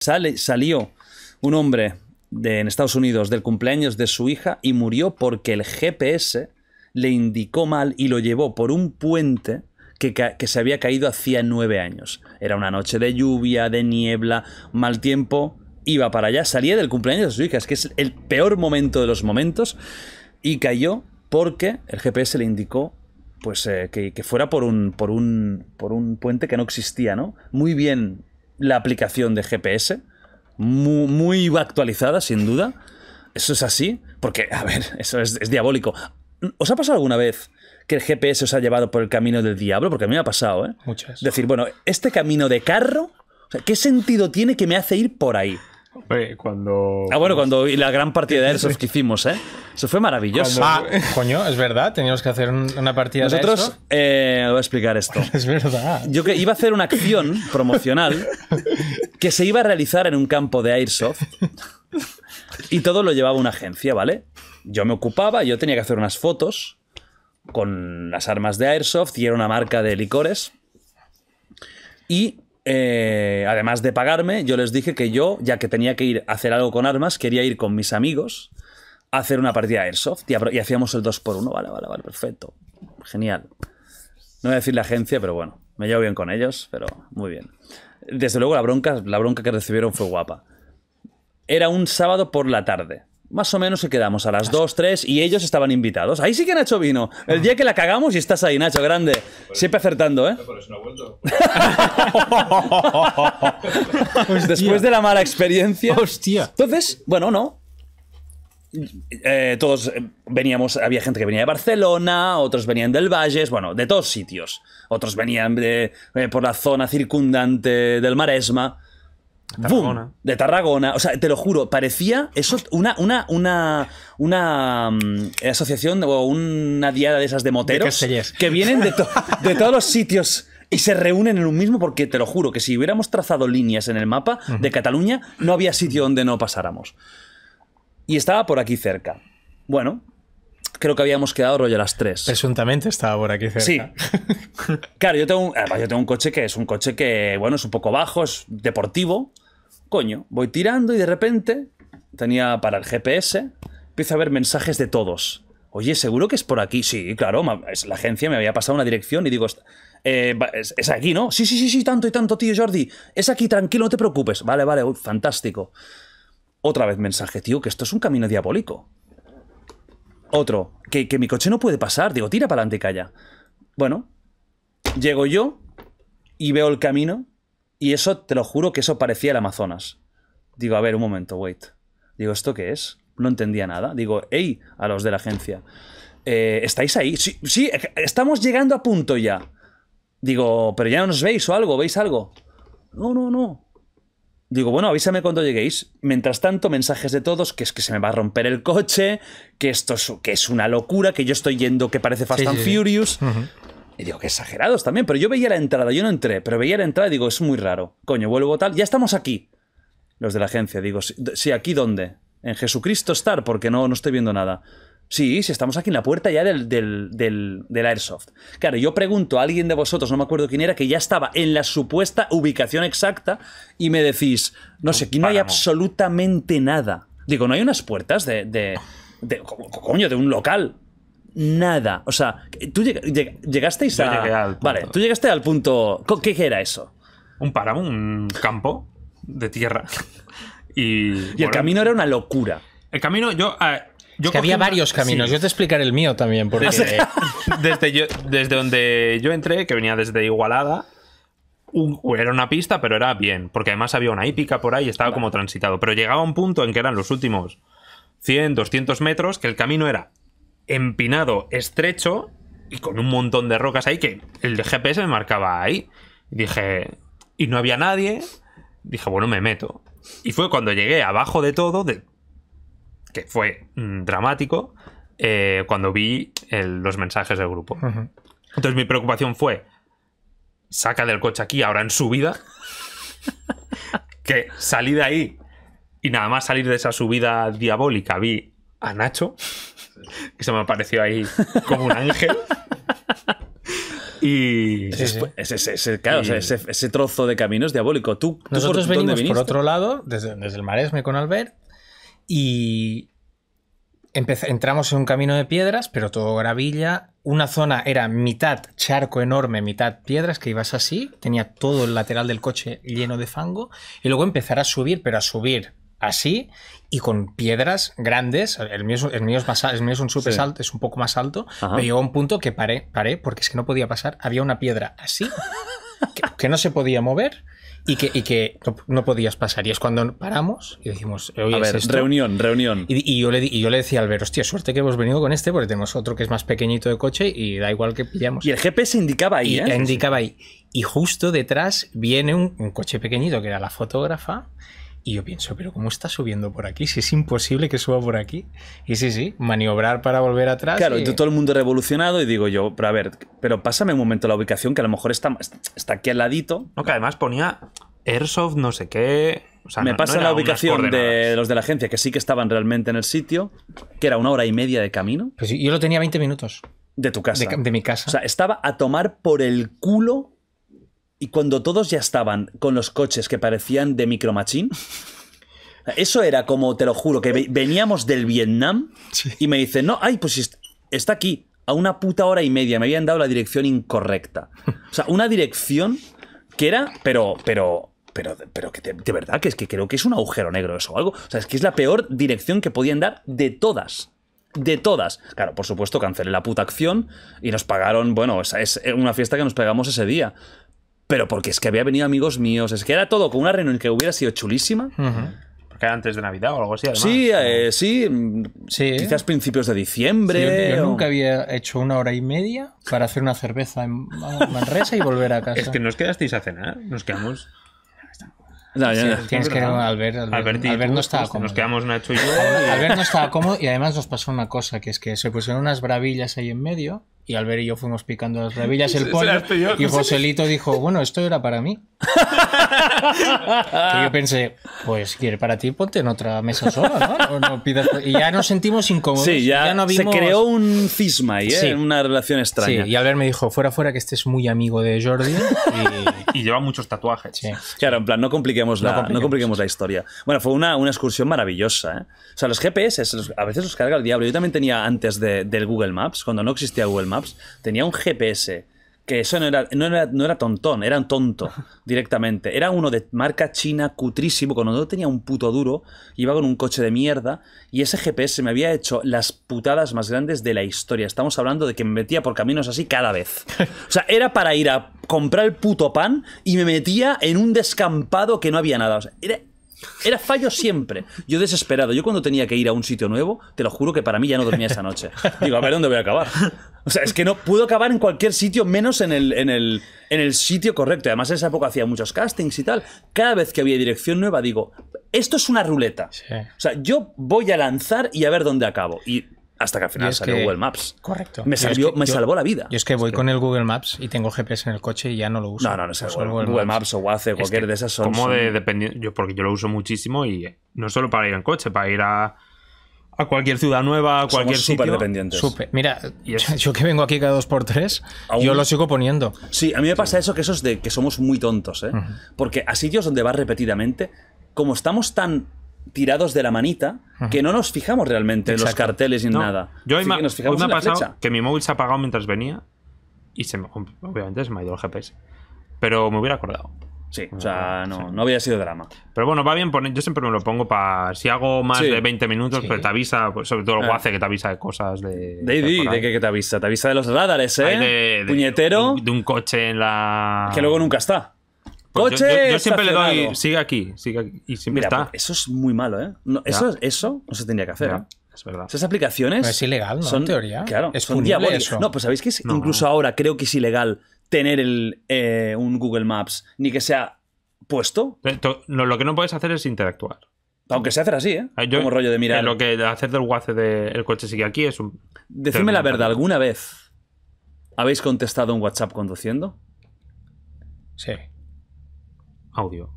Sale, salió un hombre de, en Estados Unidos del cumpleaños de su hija y murió porque el GPS le indicó mal y lo llevó por un puente que, se había caído hacía nueve años. Era una noche de lluvia, de niebla, mal tiempo, iba para allá, salía del cumpleaños de su hija, es que es el peor momento de los momentos, y cayó porque el GPS le indicó pues eh, que, fuera por un, por, por un puente que no existía, ¿no? Muy bien la aplicación de GPS, muy, actualizada, sin duda. Eso es así, porque, a ver, eso es, diabólico. ¿Os ha pasado alguna vez que el GPS os ha llevado por el camino del diablo? Porque a mí me ha pasado, ¿eh? Muchas. Decir, bueno, este camino de carro, ¿qué sentido tiene que me hace ir por ahí? cuando. Ah, bueno, cuando la gran partida de Airsoft que hicimos, ¿eh? Eso fue maravilloso. Ah, coño, es verdad, teníamos que hacer una partida Nosotros, de Nosotros, eh, voy a explicar esto. Es verdad. Yo que iba a hacer una acción promocional que se iba a realizar en un campo de Airsoft y todo lo llevaba una agencia, ¿vale? Yo me ocupaba, yo tenía que hacer unas fotos con las armas de Airsoft y era una marca de licores. Y eh, además de pagarme, yo les dije que yo, ya que tenía que ir a hacer algo con armas, quería ir con mis amigos a hacer una partida de Airsoft y, hacíamos el 2x1. Vale, vale, vale, perfecto. Genial. No voy a decir la agencia, pero bueno, me llevo bien con ellos, pero muy bien. Desde luego la bronca, la bronca que recibieron fue guapa. Era un sábado por la tarde más o menos se quedamos a las 2, 3 y ellos estaban invitados. Ahí sí que Nacho vino. El ah. día que la cagamos y estás ahí, Nacho, grande. Siempre acertando, ¿eh? Por Después de la mala experiencia. Hostia. Entonces, bueno, no. Eh, todos eh, veníamos, había gente que venía de Barcelona, otros venían del Valles, bueno, de todos sitios. Otros venían eh, por la zona circundante del Maresma de Tarragona. O sea, te lo juro, parecía eso una, una, una, una mm, asociación o una diada de esas de moteros que vienen de, de todos los sitios y se reúnen en un mismo porque te lo juro que si hubiéramos trazado líneas en el mapa de Cataluña, no había sitio donde no pasáramos. Y estaba por aquí cerca. Bueno, creo que habíamos quedado rollo a las tres. Presuntamente estaba por aquí cerca. Sí. Claro, yo tengo, un, yo tengo un coche que es un coche que, bueno, es un poco bajo, es deportivo coño, voy tirando y de repente tenía para el GPS, empiezo a ver mensajes de todos. Oye, ¿seguro que es por aquí? Sí, claro, la agencia me había pasado una dirección y digo, eh, es, aquí, ¿no? Sí, sí, sí, sí, tanto y tanto, tío Jordi. Es aquí, tranquilo, no te preocupes. Vale, vale, fantástico. Otra vez mensaje, tío, que esto es un camino diabólico. Otro, que, que mi coche no puede pasar. Digo, tira para adelante y calla. Bueno, llego yo y veo el camino y eso, te lo juro, que eso parecía el Amazonas. Digo, a ver, un momento, wait. Digo, ¿esto qué es? No entendía nada. Digo, hey, a los de la agencia. Eh, ¿Estáis ahí? Sí, eh, estamos llegando a punto ya. Digo, pero ya no nos veis o algo, ¿veis algo? No, no, no. Digo, bueno, avísame cuando lleguéis. Mientras tanto, mensajes de todos, que es que se me va a romper el coche, que esto es, que es una locura, que yo estoy yendo que parece Fast and Furious. Y digo, que exagerados también, pero yo veía la entrada, yo no entré, pero veía la entrada y digo, es muy raro. Coño, vuelvo tal, ya estamos aquí. Los de la agencia, digo, si ¿aquí dónde? En Jesucristo estar porque no, no estoy viendo nada. Sí, sí, estamos aquí en la puerta ya del, del, del, Airsoft. Claro, yo pregunto a alguien de vosotros, no me acuerdo quién era, que ya estaba en la supuesta ubicación exacta y me decís, no sé, aquí no hay absolutamente nada. Digo, ¿no hay unas puertas de, de, de coño, de un local? nada. O sea, tú llegaste llegasteis a. vale, tú llegaste al punto. ¿Qué era eso? Un páramo, un campo de tierra. Y, el camino era una locura. El camino, yo. yo que había varios caminos. Yo te explicaré el mío también, porque. Desde, desde, donde yo entré, que venía desde Igualada, era una pista, pero era bien. Porque además había una hípica por ahí y estaba como transitado. Pero llegaba un punto en que eran los últimos 100, 200 metros, que el camino era empinado, estrecho y con un montón de rocas ahí que el GPS me marcaba ahí. Y dije, y no había nadie. Dije, bueno, me meto. Y fue cuando llegué abajo de todo, de, que fue mm, dramático, eh, cuando vi los mensajes del grupo. Entonces mi preocupación fue, saca del coche aquí, ahora en subida, que salí de ahí y nada más salir de esa subida diabólica vi a Nacho que se me apareció ahí como un ángel. Y Ese, ese, trozo de camino es diabólico. Tú, Nosotros venimos por otro lado, desde, desde el Maresme con Albert, y entramos en un camino de piedras, pero todo gravilla. Una zona era mitad charco enorme, mitad piedras, que ibas así, tenía todo el lateral del coche lleno de fango, y luego empezar a subir, pero a subir así y con piedras grandes. El mío es, el un super alto, es un poco más alto. me llegó un punto que paré, paré, porque es que no podía pasar. Había una piedra así que, no se podía mover y que, y que no, podías pasar. Y es cuando paramos y decimos, eh, a ver, reunión, reunión. Y, yo le, y yo le decía al ver, hostia, suerte que hemos venido con este porque tenemos otro que es más pequeñito de coche y da igual que pillamos. Y el GPS indicaba ahí, y, eh? Indicaba ahí. Y justo detrás viene un coche pequeñito que era la fotógrafa y yo pienso, pero ¿cómo está subiendo por aquí? Si es imposible que suba por aquí. Y sí, sí, maniobrar para volver atrás. Claro, y... todo el mundo revolucionado y digo yo, pero a ver, pero pásame un momento la ubicación que a lo mejor está, está aquí al ladito. No, que además ponía Airsoft no sé qué. sea, me pasa la ubicación de los de la agencia que sí que estaban realmente en el sitio, que era una hora y media de camino. Pues yo lo tenía 20 minutos. De tu casa. de mi casa. O sea, estaba a tomar por el culo y cuando todos ya estaban con los coches que parecían de micromachín, eso era como, te lo juro, que veníamos del Vietnam y me dicen, no, ay, pues está aquí, a una puta hora y media, me habían dado la dirección incorrecta. O sea, una dirección que era, pero, pero, pero, pero que de verdad que es que creo que es un agujero negro eso o algo. O sea, es que es la peor dirección que podían dar de todas. De todas. Claro, por supuesto, cancelé la puta acción y nos pagaron, bueno, es eh, una fiesta que nos pegamos ese día pero porque es que había venido amigos míos, es que era todo con una reunión que hubiera sido chulísima. Porque era antes de Navidad o algo así. Además. Sí, eh, sí, quizás principios de diciembre. yo, nunca había hecho una hora y media para hacer una cerveza en Manresa y volver a casa. es que nos quedasteis a cenar, nos quedamos. No, Tienes que ir a Albert. Albert, no estaba cómodo. Nos quedamos Nacho y yo. Albert no estaba cómodo y además nos pasó una cosa, que es que se pusieron unas bravillas ahí en medio y Albert y yo fuimos picando las revillas el pollo. y Joselito dijo, bueno, esto era para mí. y yo pensé, pues quiere para ti, ponte en otra mesa sola, Y ya nos sentimos incómodos. se creó un cisma ahí, ¿eh? una relación extraña. y Albert me dijo, fuera, fuera, que este es muy amigo de Jordi. Y, lleva muchos tatuajes. Claro, en plan, no compliquemos, la, no compliquemos. la historia. Bueno, fue una, una excursión maravillosa. ¿eh? O sea, los GPS a veces los carga el diablo. Yo también tenía antes del Google Maps, cuando no existía Google Maps tenía un GPS que eso no era, no era, no era tontón, era tonto directamente. Era uno de marca china, cutrísimo, cuando no tenía un puto duro, iba con un coche de mierda y ese GPS me había hecho las putadas más grandes de la historia. Estamos hablando de que me metía por caminos así cada vez. O sea, era para ir a comprar el puto pan y me metía en un descampado que no había nada. O sea, era era fallo siempre. Yo desesperado. Yo cuando tenía que ir a un sitio nuevo, te lo juro que para mí ya no dormía esa noche. Digo, a ver dónde voy a acabar. O sea, es que no puedo acabar en cualquier sitio menos en el, en el, en el sitio correcto. Y además, en esa época hacía muchos castings y tal. Cada vez que había dirección nueva, digo, esto es una ruleta. O sea, yo voy a lanzar y a ver dónde acabo. Y hasta que al final salió Google Maps. Correcto. Me, salió, me salvó la vida. Yo es que voy con el Google Maps y tengo GPS en el coche y ya no lo uso. No, no, no es pues Google, Google, Maps. o Waze, cualquier de esas son. Como de dependiendo. porque yo lo uso muchísimo y no solo para ir en coche, para ir a. cualquier ciudad nueva, cualquier Somos sitio. Súper Mira, yo que vengo aquí cada dos por tres, yo lo sigo poniendo. Sí, a mí me pasa eso que eso de que somos muy tontos, ¿eh? Porque a sitios donde vas repetidamente, como estamos tan tirados de la manita que no nos fijamos realmente en los carteles ni nada. Yo hoy, que me ha pasado que mi móvil se ha apagado mientras venía y se obviamente se me ha ido el GPS. Pero me hubiera acordado. Sí, o sea, no, había sido drama. Pero bueno, va bien poner. Yo siempre me lo pongo para. Si hago más de 20 minutos, Pero pues te avisa, pues sobre todo lo ah. hace que te avisa de cosas de. ¿De, ¿de qué que te avisa? Te avisa de los radares, ¿eh? Puñetero. de, un coche en la. Que luego nunca está. Pues coche yo, siempre le doy, sigue aquí, sigue aquí. Y siempre está. Pues eso es muy malo, ¿eh? eso, no se tendría que hacer. ¿eh? Es verdad. Esas aplicaciones. es ilegal, Son, en teoría. Claro, es un diablo. Eso. No, pues sabéis que incluso ahora creo que es ilegal tener eh, un Google Maps, ni que sea puesto. lo que no puedes hacer es interactuar. Aunque se hace así, ¿eh? Ah, yo, Como rollo de mirar. Lo que hacer del guace del coche sigue aquí es un. Decidme la verdad, ¿alguna vez habéis contestado un WhatsApp conduciendo? Sí audio.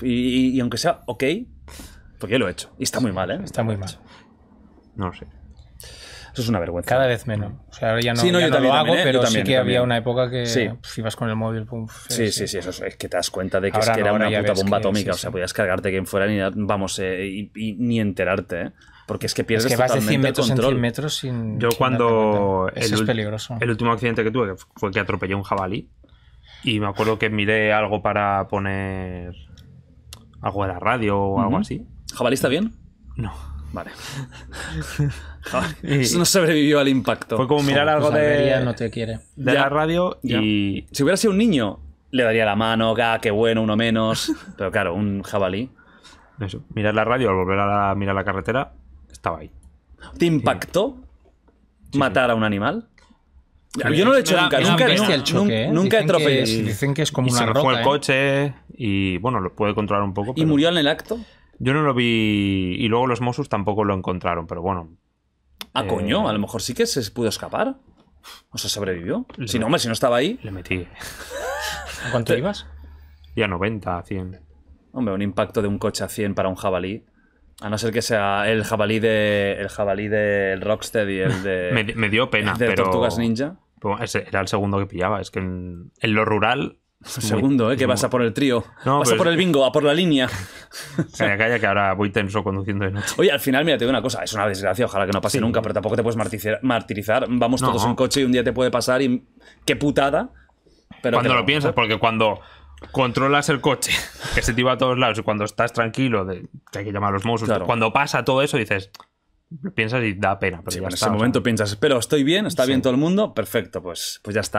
Y, aunque sea ok, porque yo lo he hecho. Y está muy mal, ¿eh? Está muy mal. No lo sé. Eso es una vergüenza. Cada vez menos. O sea, ahora ya no, sí, no, yo te lo hago, ¿eh? pero sí que había una época que si vas con el móvil. Pum, sí, sí, sí, eso es, que te das cuenta de que, era una puta bomba atómica. o sea, podías cargarte quien fuera ni, vamos, eh, y, ni enterarte. ¿eh? Porque es que pierdes 100 metros el control. metros sin, yo cuando es peligroso. el último accidente que tuve fue que atropellé un jabalí y me acuerdo que miré algo para poner algo de la radio o algo así. ¿Jabalí está bien? No. Vale. Eso no sobrevivió al impacto. Fue como mirar algo pues de. No te quiere. De la radio y. Si hubiera sido un niño, le daría la mano, ah, qué bueno, uno menos. Pero claro, un jabalí. Mirar la radio al volver a mirar la carretera, estaba ahí. ¿Te impactó matar a un animal? Yo no lo he hecho nunca, nunca, nunca, el ¿eh? nunca dicen he que, dicen que es como una se el ¿eh? coche y bueno, lo puede controlar un poco. ¿Y murió en el acto? Yo no lo vi y luego los Mossos tampoco lo encontraron, pero bueno. a ah, eh, coño, a lo mejor sí que se pudo escapar. O sea, sobrevivió. si no, hombre, si no estaba ahí. Le metí. ¿A cuánto ibas? Y a 90, a 100. Hombre, un impacto de un coche a 100 para un jabalí. A no ser que sea el jabalí de el jabalí del Rocksteady, el de. me, dio pena, el de Tortugas Ninja. Pues, era el segundo que pillaba. Es que en, lo rural. Segundo, ¿eh? Que vas a por el trío. vas a pues por el bingo, a por la línea. me calla, que ahora voy tenso conduciendo de noche. Oye, al final, mira, te digo una cosa. Es una desgracia, ojalá que no pase nunca, pero tampoco te puedes martirizar. Vamos todos en coche y un día te puede pasar y. ¡Qué putada! Pero cuando lo piensas, porque cuando controlas el coche, que se te iba a todos lados, y cuando estás tranquilo, de, que hay que llamar a los monstruos, cuando pasa todo eso dices, piensas y da pena. Pero en ese momento piensas, pero estoy bien, está bien todo el mundo, perfecto, pues, pues ya está.